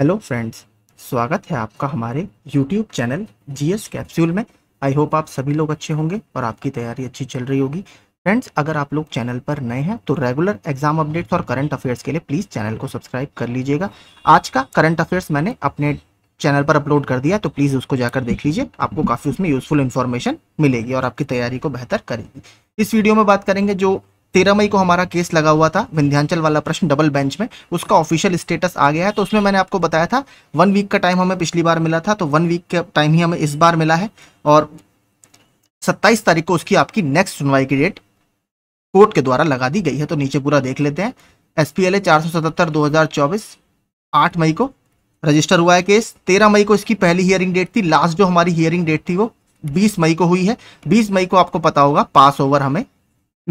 hello friends स्वागत है आपका हमारे यूट्यूब चैनल जीएस कैप्सूल में आई होप आप सभी लोग अच्छे होंगे और आपकी तैयारी अच्छी चल रही होगी फ्रेंड्स अगर आप लोग चैनल पर नए हैं तो रेगुलर एग्जाम अपडेट्स और करंट अफेयर्स के लिए प्लीज़ चैनल को सब्सक्राइब कर लीजिएगा आज का करंट अफेयर्स मैंने अपने चैनल पर अपलोड कर दिया तो प्लीज़ उसको जाकर देख लीजिए आपको काफ़ी उसमें यूजफुल इन्फॉर्मेशन मिलेगी और आपकी तैयारी को बेहतर करेगी इस वीडियो में बात करेंगे जो तेरह मई को हमारा केस लगा हुआ था विंध्यांचल वाला प्रश्न डबल बेंच में उसका ऑफिशियल स्टेटस आ गया है तो उसमें मैंने आपको बताया था वन वीक का टाइम हमें पिछली बार मिला था तो वन वीक का टाइम ही हमें इस बार मिला है और सत्ताईस तारीख को उसकी आपकी नेक्स्ट सुनवाई की डेट कोर्ट के द्वारा लगा दी गई है तो नीचे पूरा देख लेते हैं एस पी एल ए चार सौ सतहत्तर दो हज़ार चौबीस आठ मई को रजिस्टर हुआ है केस तेरह मई को इसकी पहली हियरिंग डेट थी लास्ट जो हमारी हियरिंग डेट थी वो बीस मई को हुई है बीस मई को आपको पता होगा पास ओवर हमें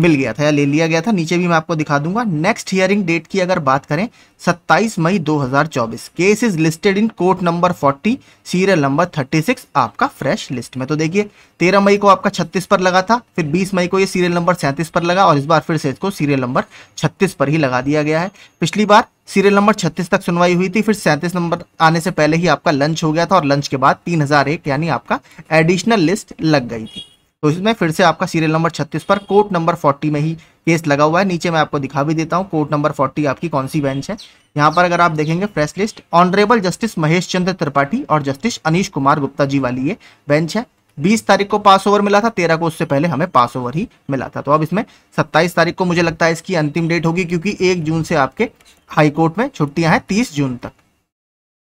मिल गया था या ले लिया गया था नीचे भी मैं आपको दिखा दूंगा नेक्स्ट हियरिंग डेट की अगर बात करें 27 मई 2024 case is listed in court number 40 serial number 36 आपका फ्रेश लिस्ट में तो देखिए 13 मई को आपका 36 पर लगा था फिर 20 मई को ये सीरियल नंबर 37 पर लगा और इस बार फिर से इसको सीरियल नंबर 36 पर ही लगा दिया गया है पिछली बार सीरियल नंबर 36 तक सुनवाई हुई थी फिर 37 नंबर आने से पहले ही आपका लंच हो गया था और लंच के बाद तीन यानी आपका एडिशनल लिस्ट लग गई थी तो इसमें फिर से आपका सीरियल नंबर छत्तीस पर कोर्ट नंबर फोर्टी में ही केस लगा हुआ है नीचे मैं आपको दिखा भी देता हूँ कोर्ट नंबर फोर्टी आपकी कौन सी बेंच है यहाँ पर अगर आप देखेंगे fresh list honourable justice Mahesh Chandra Tripathi और जस्टिस अनिश कुमार गुप्ता जी वाली ये बेंच है बीस तारीख को पास ओवर मिला था तेरह को उससे पहले हमें पास ओवर ही मिला था तो अब इसमें सत्ताईस तारीख को मुझे लगता है इसकी अंतिम डेट होगी क्योंकि एक जून से आपके हाईकोर्ट में छुट्टियां हैं तीस जून तक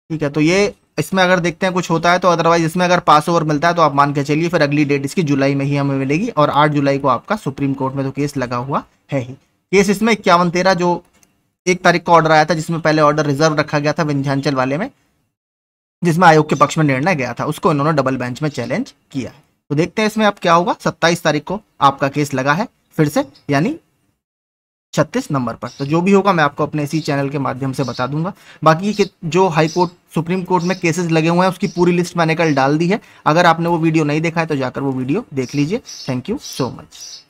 ठीक है तो ये इसमें अगर देखते हैं कुछ होता है तो अदरवाइज इसमें अगर पास ओवर मिलता है तो आप मान के चलिए फिर अगली डेट इसकी जुलाई में ही हमें मिलेगी और आठ जुलाई को आपका सुप्रीम कोर्ट में तो केस लगा हुआ है ही केस इसमें इक्यावन तेरह जो एक तारीख का ऑर्डर आया था जिसमें पहले ऑर्डर रिजर्व रखा गया था विंध्यांचल वाले में जिसमें आयोग के पक्ष में निर्णय गया था उसको इन्होंने डबल बेंच में चैलेंज किया तो देखते हैं इसमें अब क्या होगा सत्ताईस तारीख को आपका केस लगा है फिर से यानी छत्तीस नंबर पर तो जो भी होगा मैं आपको अपने इसी चैनल के माध्यम से बता दूंगा बाकी जो हाई कोर्ट सुप्रीम कोर्ट में केसेस लगे हुए हैं उसकी पूरी लिस्ट मैंने कल डाल दी है अगर आपने वो वीडियो नहीं देखा है तो जाकर वो वीडियो देख लीजिए थैंक यू सो मच